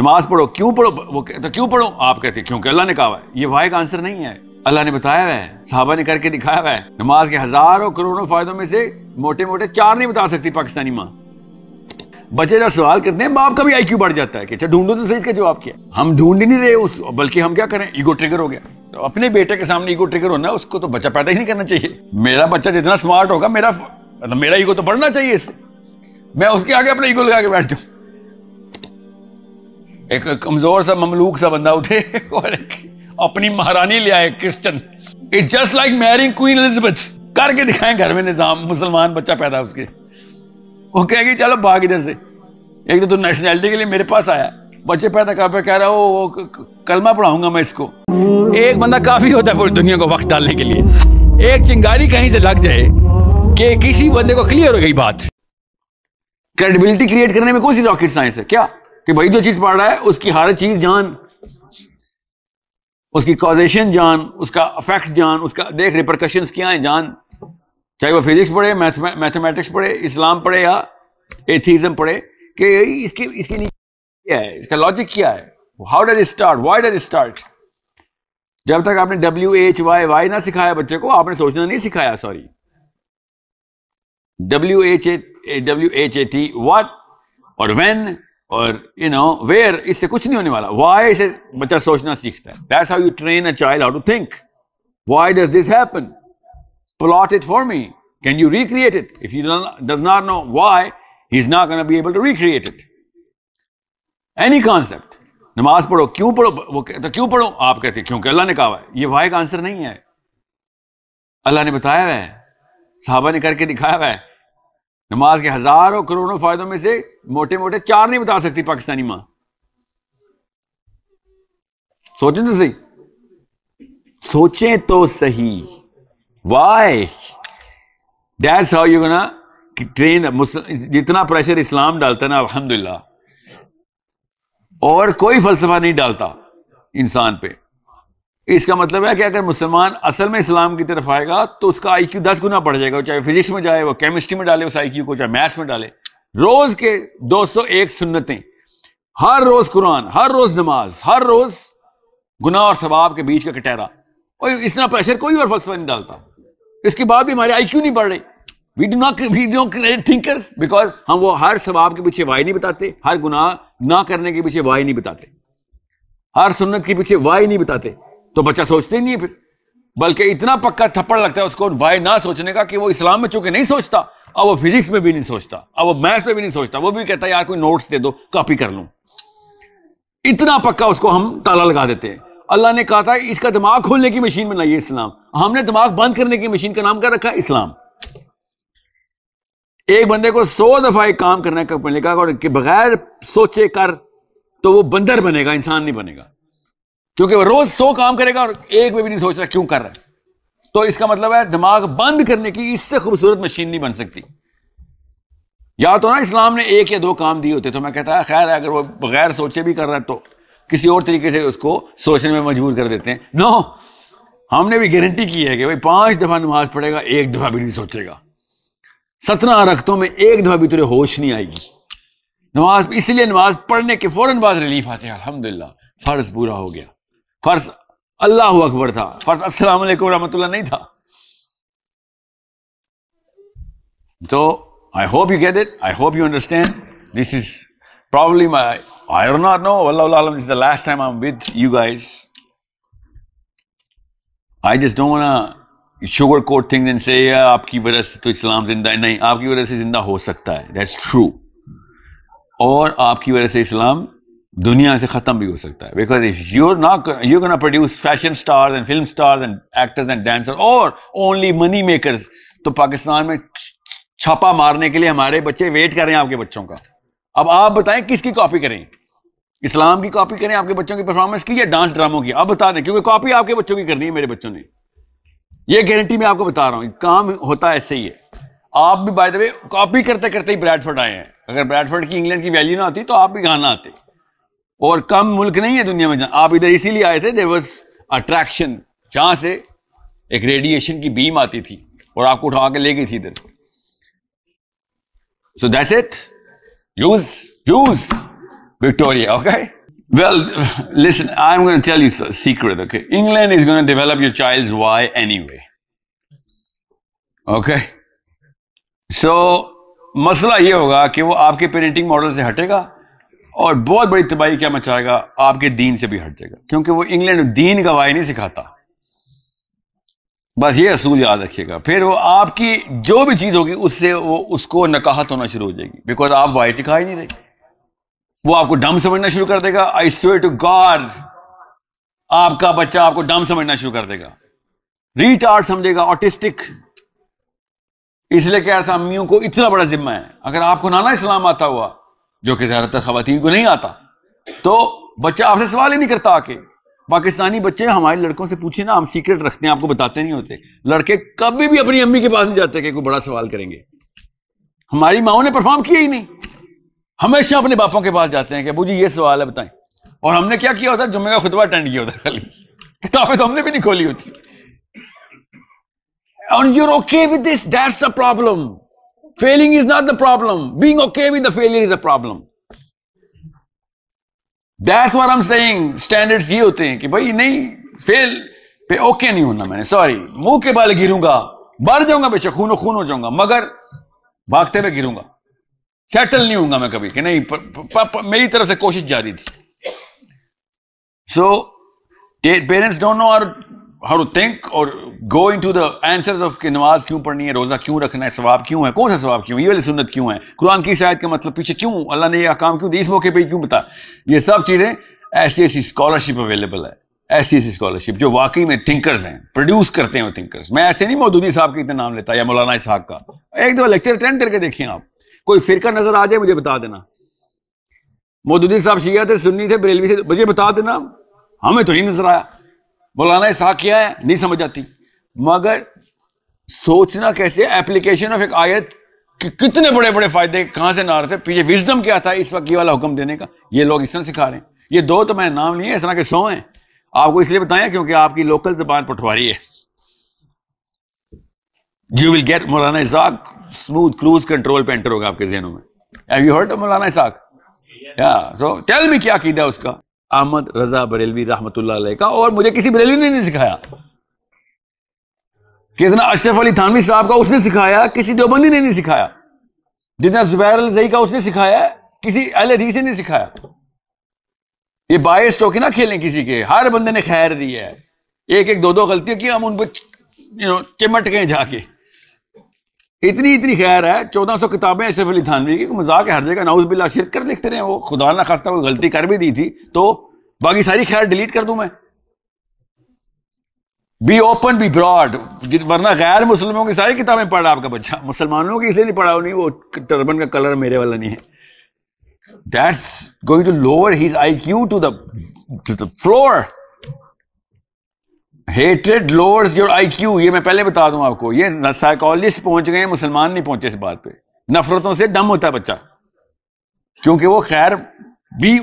नमाज पढ़ो क्यों पढ़ो वो कहते तो क्यों पढ़ो आप कहते क्योंकि अल्लाह ने कहा है ये वाह का आंसर नहीं है अल्लाह ने बताया हुआ है साहबा ने करके दिखाया हुआ है नमाज के हजारों करोड़ों फायदों में से मोटे मोटे चार नहीं बता सकती पाकिस्तानी माँ बच्चे जब सवाल करते हैं बाप का भी आईक्यू बढ़ जाता है कि अच्छा, ढूंढो तो सही इसका जवाब क्या हम ढूंढ ही नहीं रहे उस बल्कि हम क्या करें ईगो ट्रिगर हो गया तो अपने बेटे के सामने ईगो ट्रिगर होना उसको तो बच्चा पैदा ही नहीं करना चाहिए मेरा बच्चा जितना स्मार्ट होगा मेरा मतलब मेरा ईगो तो बढ़ना चाहिए इससे मैं उसके आगे अपना ईगो लगा के बैठ जाऊँ एक कमजोर सा ममलूक सा बंदा उठे और अपनी महारानी ले आए Christian it's just like marrying Queen Elizabeth करके दिखाएं घर में निज़ाम मुसलमान बच्चा पैदा उसके वो कहेगी चलो भाग इधर से एक तो तू नेशनैलिटी के लिए मेरे पास आया बच्चे पैदा कर पे कह रहा हो वो कलमा पढ़ाऊंगा मैं इसको एक बंदा काफी होता है पूरी दुनिया को वक्त डालने के लिए एक चिंगारी कहीं से लग जाए कि किसी बंदे को क्लियर हो गई बात क्रेडिबिलिटी क्रिएट करने में कौन सी रॉकेट साइंस है क्या कि भाई जो चीज पढ़ रहा है उसकी हर चीज जान उसकी कॉजेशन जान उसका अफेक्ट जान उसका देख रिप्रकशन क्या है जान चाहे वो फिजिक्स पढ़े मैथमेटिक्स पढ़े इस्लाम पढ़े या एथीज्म पढ़े कि इसके इसके नीचे क्या है इसका लॉजिक क्या है how does start why does start जब तक आपने डब्ल्यू एच वाई वाई ना सिखाया बच्चे को आपने सोचना नहीं सिखाया sorry W H A W H A T what और वेन और यू नो वेयर इससे कुछ नहीं होने वाला वाई इसे बच्चा सोचना सीखता है that's how you train a child how to think why does this happen plot it for me can you recreate it if you does not know why he is not be able to recreate it any concept नमाज पढ़ो क्यों पढ़ो वो कहता तो क्यों पढ़ो आप कहते क्योंकि अल्लाह ने कहा है ये वाई का आंसर नहीं है अल्लाह ने बताया हुआ है साहबा ने करके दिखाया हुआ है नमाज के हजारों करोड़ों फायदों में से मोटे मोटे चार नहीं बता सकती पाकिस्तानी मां सोचें तो सही सोचें तो सही वाई डैट्स हाउ यू ना कि ट्रेन जितना प्रेशर इस्लाम डालता है ना अलहमदुल्ला और कोई फलसफा नहीं डालता इंसान पे इसका मतलब है कि अगर मुसलमान असल में इस्लाम की तरफ आएगा तो उसका आई क्यू दस गुना बढ़ जाएगा चाहे फिजिक्स में जाए वो केमिस्ट्री में डाले उस आई क्यू को चाहे मैथ्स में डाले रोज के एक सुन्नतें हर रोज कुरान हर रोज नमाज हर रोज गुनाह और सवाब के बीच का कटहरा और इतना प्रेशर कोई और फलसफा नहीं डालता इसके बाद भी हमारे आई क्यू नहीं बढ़ रही we do not we do thinkers because हम वो हर सवाब के पीछे वाई नहीं बताते हर गुनाह ना करने के पीछे वाई नहीं बताते हर सुन्नत के पीछे वाई नहीं बताते तो बच्चा सोचते ही नहीं है फिर बल्कि इतना पक्का थप्पड़ लगता है उसको वाय ना सोचने का कि वो इस्लाम में चूंकि नहीं सोचता अब वो फिजिक्स में भी नहीं सोचता अब वो मैथ्स में भी नहीं सोचता वो भी कहता है यार कोई नोट्स दे दो कॉपी कर लूं इतना पक्का उसको हम ताला लगा देते हैं अल्लाह ने कहा था इसका दिमाग खोलने की मशीन में लाइए इस्लाम हमने दिमाग बंद करने की मशीन का नाम क्या रखा इस्लाम एक बंदे को सौ दफा एक काम करने का मिलेगा और बगैर सोचे कर तो वो बंदर बनेगा इंसान नहीं बनेगा क्योंकि वो रोज सौ काम करेगा और एक में भी नहीं सोच रहा क्यों कर रहा है तो इसका मतलब है दिमाग बंद करने की इससे खूबसूरत मशीन नहीं बन सकती या तो ना इस्लाम ने एक या दो काम दिए होते तो मैं कहता है खैर अगर वो बगैर सोचे भी कर रहा है तो किसी और तरीके से उसको सोचने में मजबूर कर देते हैं नो हमने भी गारंटी की है कि भाई पांच दफा नमाज पढ़ेगा एक दफा भी नहीं सोचेगा सत्रह रखतों में एक दफा भी तुरे होश नहीं आएगी नमाज इसलिए नमाज पढ़ने के फौरन बाद रिलीफ आते हैं अलहमदिल्ला फर्ज पूरा हो गया फर्ज अल्लाह अकबर था फर्ज अस्सलाम वालेकुम रहमतुल्लाह नहीं था तो I hope you get it I hope you understand this is probably my I do not know. Wallahu this is the last time I'm with you guys. I just don't wanna sugarcoat things and say, yeah, आपकी वजह से तो इस्लाम जिंदा नहीं आपकी वजह से जिंदा हो सकता है दैट्स ट्रू और आपकी वजह से इस्लाम दुनिया से खत्म भी हो सकता है because if you're not you can produce fashion stars and film stars and actors and dancer और ओनली मनी मेकर्स तो पाकिस्तान में छापा मारने के लिए हमारे बच्चे वेट कर रहे हैं आपके बच्चों का अब आप बताएं किसकी कॉपी करें इस्लाम की कॉपी करें आपके बच्चों की परफॉर्मेंस की या डांस ड्रामों की अब बता दें क्योंकि कॉपी आपके बच्चों की करनी है मेरे बच्चों ने ये गारंटी मैं आपको बता रहा हूं काम होता ऐसे ही है आप भी बाय द वे कॉपी करते करते ही ब्रैडफर्ड आए हैं अगर ब्रैडफर्ड की इंग्लैंड की वैल्यू ना आती तो आप भी गाना आते और कम मुल्क नहीं है दुनिया में जहां आप इधर इसीलिए आए थे देर वॉज अट्रैक्शन जहां से एक रेडिएशन की बीम आती थी और आपको उठा के ले गई थी इधर so that's it use use Victoria okay well listen I am gonna tell you secret okay England is gonna develop your child why anyway okay so मसला ये होगा कि वो आपके पेरेंटिंग मॉडल से हटेगा और बहुत बड़ी तबाही क्या मचाएगा आपके दीन से भी हट जाएगा क्योंकि वो इंग्लैंड दीन का वाय नहीं सिखाता बस ये असूल याद रखिएगा फिर वो आपकी जो भी चीज़ होगी उससे वो उसको नकाहत होना शुरू हो जाएगी बिकॉज आप वाई सिखा ही नहीं रहे वो आपको डम समझना शुरू कर देगा आई स्वे टू गॉड आपका बच्चा आपको डम समझना शुरू कर देगा रीट आर्ट समझेगा ऑटिस्टिक इसलिए कह रहा था अम्मियों को इतना बड़ा जिम्मा है अगर आपको नाना इस्लाम आता हुआ जो कि ज़्यादातर खातन को नहीं आता तो बच्चा आपसे सवाल ही नहीं करता आके पाकिस्तानी बच्चे हमारे लड़कों से पूछे ना हम सीक्रेट रखते हैं आपको बताते नहीं होते लड़के कभी भी अपनी अम्मी के पास नहीं जाते कि कोई बड़ा सवाल करेंगे हमारी माओ ने परफॉर्म किया ही नहीं हमेशा अपने बापों के पास जाते हैं कि अबू जी ये सवाल है बताएं और हमने क्या किया होता जुम्मे का खुतबा अटेंड किया होता खाली किताबें तो हमने भी नहीं खोली होती and Failing is not the problem. Being okay with the failure is a problem. That's what I'm saying. Standards ये होते हैं कि भाई नहीं fail पे okay नहीं होना मैंने sorry मुंह के बाल गिरूंगा बढ़ जाऊंगा बेचारा खूनो खून हो जाऊंगा मगर भागते हुए गिरूंगा सेटल नहीं हूंगा मैं कभी कि नहीं प, प, प, प, मेरी तरफ से कोशिश जारी थी so parents don't know are how to think और going to the answers of कि नमाज क्यों पढ़नी है रोज़ा क्यों रखना है स्वाब क्यों है कौन सा स्वाब क्यों ये वाली सुनत क्यों है कुरान की शायद का मतलब पीछे क्यों अल्लाह ने यह काम क्यों दी इस मौके पर क्यों बता ये सब चीज़ें ऐसी ऐसी स्कॉलरशिप अवेलेबल है ऐसी ऐसी स्कॉलरशिप जो वाकई में थिंकर्स हैं प्रोड्यूस करते हैं वो थिंकर्स मैं ऐसे नहीं मौदूदी साहब का इतना नाम लेता या मौलाना साहब का एक दो लेक्चर अटेंड करके देखिए आप कोई फिरका नजर आ जाए मुझे बता देना मौदूदी साहब शिया थे सुन्नी थे बरेलवी थे मुझे बता देना हमें तो नहीं नजर आया मौलाना साहब क्या है नहीं समझ आती मगर सोचना कैसे एप्लीकेशन ऑफ एक आयत कि कितने बड़े बड़े फायदे कहां से नार थे पीछे विजडम क्या था इस वक्त ये वाला हुक्म देने का ये लोग इस तरह सिखा रहे हैं ये दो तो मैंने नाम लिए इस तरह के सौ हैं आपको इसलिए बताया क्योंकि आपकी लोकल जबान पटवारी है you will get Maulana Ishaq smooth cruise control पे एंटर होगा आपके जहनों में you heard Maulana Ishaq so tell me क्या कीदा उसका अहमद रजा बरेलवी रहमतुल्लाह का और मुझे किसी बरेलवी ने नहीं सिखाया कितना अशरफ अली थानवी साहब का उसने सिखाया किसी देवबंदी ने नहीं सिखाया जितना जुबैर अल का उसने सिखाया किसी अल हदीस ने नहीं सिखाया ये बायस चौके ना खेलें किसी के हर बंदे ने खैर दी है एक एक दो दो गलतियां की हम उन पर चिमट गए जाके इतनी इतनी खैर है चौदह सौ किताबें अशरफ अली थानवी की मजाक हर जगह नाउज बिल्ला शिरक कर लिखते रहे वो खुदा ना खास्ता कोई गलती कर भी दी थी तो बाकी सारी खैर डिलीट कर दूं मैं बी ओपन बी ब्रॉड वरना गैर मुसलमानों की सारी किताबें पढ़ रहा आपका बच्चा मुसलमानों की इसलिए नहीं पढ़ा नहीं वो टर्बन का कलर मेरे वाला नहीं है that's going to lower his I Q to दू द फ्लोर हेटेड लोअर्स योर आई क्यू ये मैं पहले बता दूं आपको ये साइकोलॉजिस्ट पहुंच गए मुसलमान नहीं पहुंचे इस बात पे नफरतों से डम होता है बच्चा क्योंकि वो खैर बी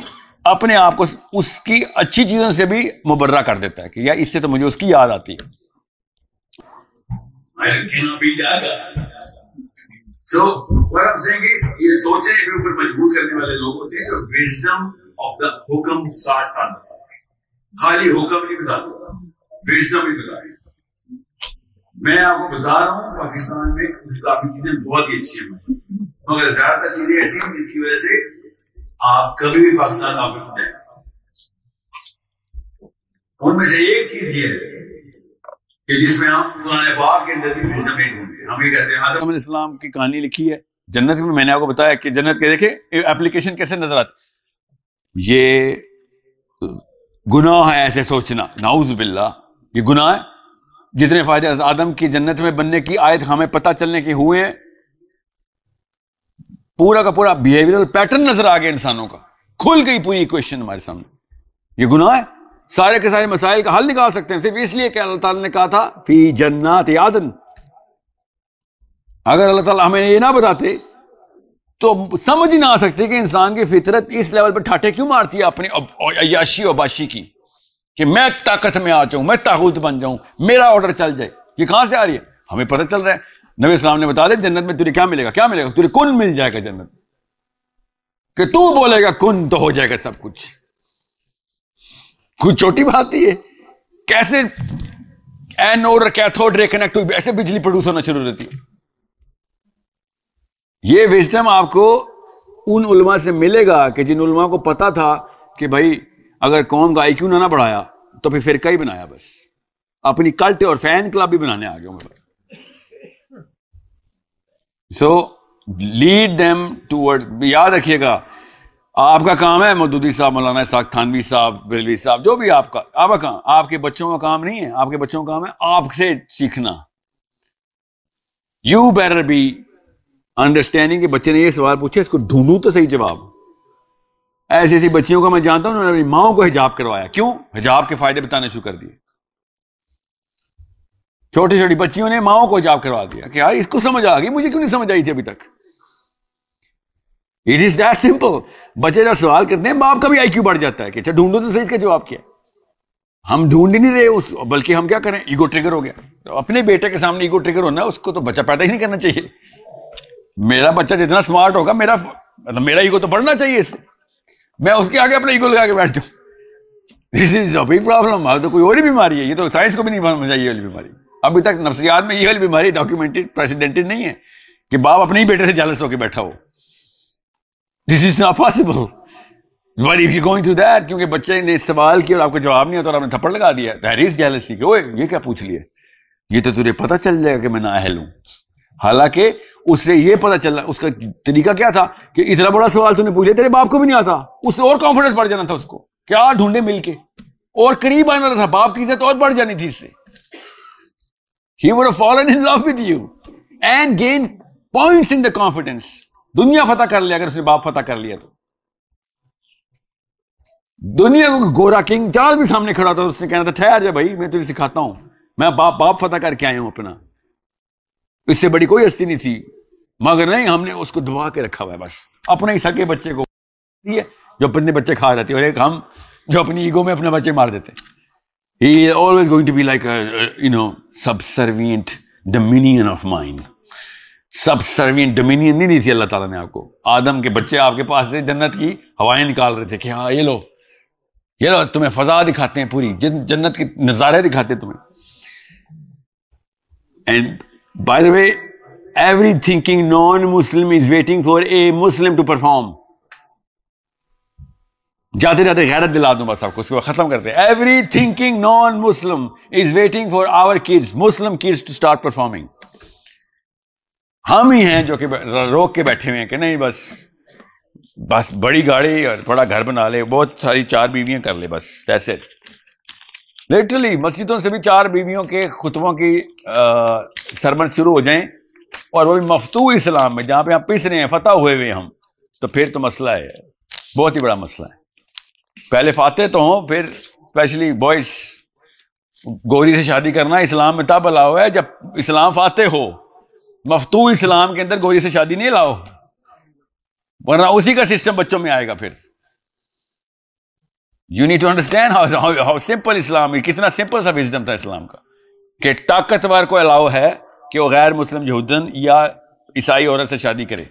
अपने आप को उसकी अच्छी चीजों से भी मुबर्रा कर देता है कि यार इससे तो मुझे उसकी याद आती है So what I'm saying is, ये के ऊपर मजबूर करने वाले लोग होते हैं विजडम ऑफ द हुक्म साथ साथ खाली हुक्म नहीं विजडम ही बता मैं आपको बता रहा पाकिस्तान में काफी चीजें बहुत ही अच्छी हैं मगर ज्यादातर चीजें ऐसी जिसकी वजह से आप कभी भी पाकिस्तान वापस नहीं उनमें से एक चीज ये कि जिसमें हम पुराने बाप के अंदर भी जमीन होंगे हम ये कहते हैं आदम इस्लाम की कहानी लिखी है जन्नत में मैंने आपको बताया कि जन्नत के देखे एप्लीकेशन कैसे नजर आती ये गुनाह है ऐसे सोचना नाउज बिल्ला ये गुनाह है जितने फायदे आदम की जन्नत में बनने की आयत हमें पता चलने के हुए हैं पूरा का पूरा बिहेवियरल पैटर्न नजर आ गया इंसानों का खुल गई पूरी इक्वेशन हमारे सामने ये गुनाह है सारे के सारे मसाइल का हल निकाल सकते हैं सिर्फ इसलिए कि अल्लाह ताला ने कहा था फी जन्नात यादन अगर अल्लाह ताला हमें ये ना बताते तो समझ ही ना आ सकती कि इंसान की फितरत इस लेवल पर ठाठे क्यों मारती है अपनी अयाशी अबाशी की कि मैं ताकत में आ जाऊं मैं ताकूत बन जाऊं मेरा ऑर्डर चल जाए ये कहां से आ रही है हमें पता चल रहा है नबी सलाम ने बता दे जन्नत में तुझे क्या मिलेगा क्या मिलेगा तुझे कुन मिल जाएगा जन्नत कि तू बोलेगा कुन तो हो जाएगा सब कुछ कुछ छोटी बात ही है कैसे एनोड कैथोड रे कनेक्ट हुई ऐसे बिजली प्रोड्यूस होना शुरू रहती है ये विजडम आपको उन उलमा से मिलेगा कि जिन उलमा को पता था कि भाई अगर कौम का आई क्यू ना बढ़ाया तो फिर फिर कई बनाया बस अपनी कल्ट और फैन क्लब भी बनाने आ गए मैं भाई सो लीड देम टूवर्ड याद रखिएगा आपका काम है मदूदी साहब मौलाना साहब थानवी साहब बिलवी साहब जो भी आपका आपका काम आपके बच्चों का काम नहीं है आपके बच्चों का काम है आपसे सीखना यू बैटर बी अंडरस्टैंडिंग के बच्चे ने ये सवाल पूछा इसको ढूंढू तो सही जवाब ऐसी ऐसी बच्चियों को मैं जानता हूं उन्होंने अपनी माओ को हिजाब करवाया क्यों हिजाब के फायदे बताने शुरू कर दिए छोटी छोटी बच्चियों ने माओ को जाप करवा दिया कि यार हाँ, इसको समझ आ गई मुझे क्यों नहीं समझ आई थी अभी तक इट इज दैट सिंपल बच्चे जब सवाल करते हैं बाप का भी आईक्यू बढ़ जाता है कि अच्छा ढूंढो तो सही इसका जवाब क्या हम ढूंढ ही नहीं रहे उस बल्कि हम क्या करें ईगो ट्रिगर हो गया तो अपने बेटे के सामने ईगो ट्रिगर होना उसको तो बच्चा पैदा ही नहीं करना चाहिए मेरा बच्चा जितना स्मार्ट होगा मेरा मतलब मेरा ईगो तो बढ़ना चाहिए इससे मैं उसके आगे अपना ईगो लगा के बैठ जाऊं this is a big problem तो कोई और ही बीमारी है ये तो साइंस को भी नहीं समझ आई वाली बीमारी अभी तक नफसियात में ये वाली बीमारी डॉक्यूमेंटेड प्रेसिडेंटेड नहीं है कि बाप अपने ही बेटे से जालस होकर बैठा हो this is not possible but if you going through that क्योंकि बच्चे ने सवाल किया और आपको जवाब नहीं होता और आपने थप्पड़ लगा दिया दैट इज जेलसी ओए ये क्या पूछ लिए ये तो तुझे पता चल जाएगा कि मैं ना अहल हूं हालांकि उससे ये पता चल रहा उसका तरीका क्या था कि इतना बड़ा सवाल तूने पूछ लिया तेरे बाप को भी नहीं आता उससे और कॉन्फिडेंस बढ़ जाना था उसको क्या ढूंढे मिलके और करीब आना था बाप की इज्जत और बढ़ जानी थी इससे he would fallen in love with you and gain points in the confidence दुनिया फतह कर लिया अगर उसने बाप फतह कर लिया तो दुनिया को गोरा किंग चार्ल्स भी सामने खड़ा था उसने कहना था ठहर जा भाई मैं तुझे सिखाता हूं मैं बाप बाप फतह करके आया हूं अपना इससे बड़ी कोई हस्ती नहीं थी मगर नहीं हमने उसको दबा के रखा हुआ है बस अपने ही सके बच्चे को जो अपने बच्चे खा जाते और एक हम जो अपनी ईगो में अपने बच्चे मार देते He is always going to be like a, a you know, subservient dominion of mine. Subservient dominion नहीं दी थी अल्लाह ताला ने आपको आदम के बच्चे आपके पास से जन्नत की हवाएं निकाल रहे थे कि हाँ ये लो ये लो तुम्हें फजा दिखाते हैं पूरी जन्नत के नज़ारे दिखाते हैं तुम्हें and by the way every thinking non Muslim is waiting for a Muslim to perform जाते जाते गैरत दिला दूं बस आपको उसके खत्म करते हैं every thinking non Muslim is waiting for our kids Muslim kids to start performing हम ही हैं जो कि रोक के बैठे हुए हैं कि नहीं बस बस बड़ी गाड़ी और बड़ा घर बना ले बहुत सारी चार बीवियां कर ले बस ऐसे लिटरली मस्जिदों से भी चार बीवियों के खुतबों की सरमन शुरू हो जाए और वो भी मफतू इस्लाम में जहां पे आप पिस रहे हैं फतेह हुए हुए हम तो फिर तो मसला है बहुत ही बड़ा मसला है पहले फाते तो हों फिर स्पेशली बॉयज गोरी से शादी करना इस्लाम में तब अलाव है जब इस्लाम फाते हो मफतू इस्लाम के अंदर गोरी से शादी नहीं लाओ वरना उसी का सिस्टम बच्चों में आएगा फिर you need to understand how how simple Islam कितना सिंपल सा सिस्टम था इस्लाम का कि ताकतवर को अलाव है कि वो गैर मुस्लिम यहूदन या ईसाई औरत से शादी करे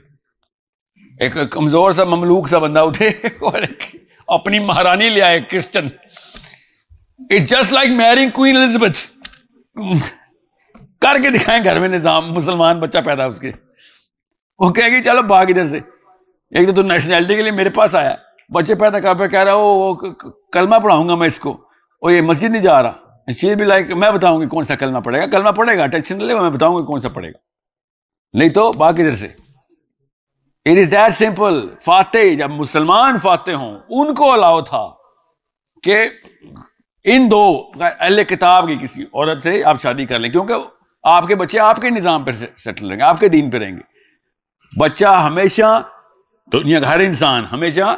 एक कमजोर सा ममलूक सा बंदा उठे और अपनी महारानी ले आए Christian it's just like marrying Queen Elizabeth करके दिखाएं घर में निजाम मुसलमान बच्चा पैदा उसके वो कहेगी चलो भाग इधर से एक तो तू नेशनैलिटी के लिए मेरे पास आया बच्चे पैदा कर पे कह रहा हो वो कलमा पढ़ाऊंगा मैं इसको और ये मस्जिद नहीं जा रहा शी भी लाइक मैं बताऊंगी कौन सा कलमा पड़ेगा कलमा पड़ेगा टेंशन ले मैं बताऊंगी कौन सा पड़ेगा नहीं तो बाकी इधर से इट इज दैट सिंपल फाते जब मुसलमान फाते हों उनको अलाव था कि इन दो अहल किताब की किसी औरत से आप शादी कर लें क्योंकि आपके बच्चे आपके निज़ाम पर सेटल रहेंगे आपके दीन पर रहेंगे बच्चा हमेशा दुनिया का हर इंसान हमेशा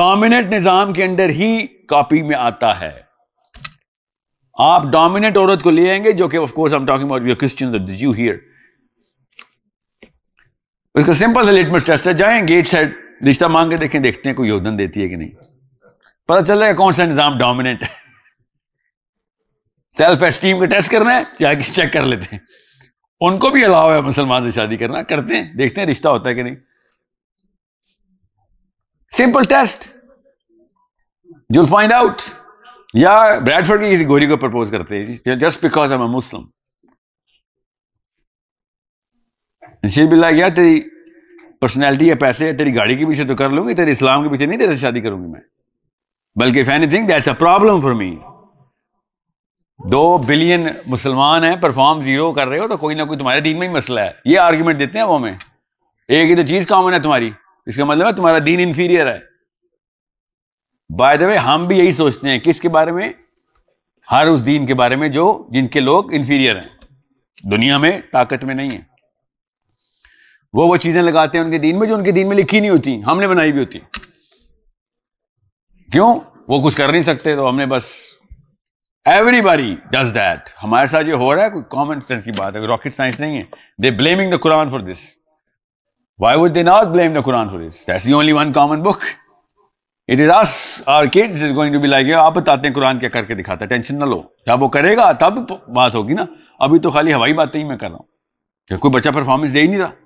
डोमिनेट निज़ाम के अंडर ही कॉपी में आता है आप डोमिनेट औरत को ले आएंगे जो कि of course I am talking about your Christian Jew here उसका सिंपल से लिटमस टेस्ट है जाएं गेट साइड रिश्ता मांग के देखें देखते हैं कोई योगदान देती है कि नहीं पता चल रहा है कौन सा निज़ाम डोमिनेंट है सेल्फ एस्टीम का टेस्ट करना है जाके चेक कर लेते हैं उनको भी अलाव है मुसलमान से शादी करना करते हैं देखते हैं रिश्ता होता है कि नहीं simple test you'll find out या ब्रैडफर्ड की किसी गोरी को प्रपोज करते हैं just because I am Muslim नशीब बिल्ला गया तेरी पर्सनैलिटी या पैसे है, तेरी गाड़ी के पीछे तो कर लूंगी तेरे इस्लाम के पीछे नहीं तेरे शादी करूंगी मैं बल्कि if anything that's a problem for me दो बिलियन मुसलमान हैं परफॉर्म जीरो कर रहे हो तो कोई ना कोई तुम्हारे दीन में ही मसला है ये आर्ग्यूमेंट देते हैं वो हमें एक ही तो चीज कॉमन है तुम्हारी इसका मतलब है तुम्हारा दीन इन्फीरियर है बाय द वे हम भी यही सोचते हैं किसके बारे में हर उस दीन के बारे में जो जिनके लोग इन्फीरियर हैं दुनिया में ताकत में नहीं है वो वो चीजें लगाते हैं उनके दीन में जो उनके दीन में लिखी नहीं होती हमने बनाई भी होती क्यों वो कुछ कर नहीं सकते तो हमने बस एवरीबॉडी डज दैट हमारे साथ ये हो रहा है कोई कॉमन सेंस की बात है रॉकेट साइंस नहीं है they blaming the Quran for this why would they not blame the Quran for this that's only one common book it is us are kids is going to be like आप बताते हैं कुरान क्या करके दिखाता है tension ना लो जब वो करेगा तब बात होगी ना अभी तो खाली हवाई बातें ही मैं कर रहा हूँ कोई बच्चा परफॉर्मेंस दे ही नहीं रहा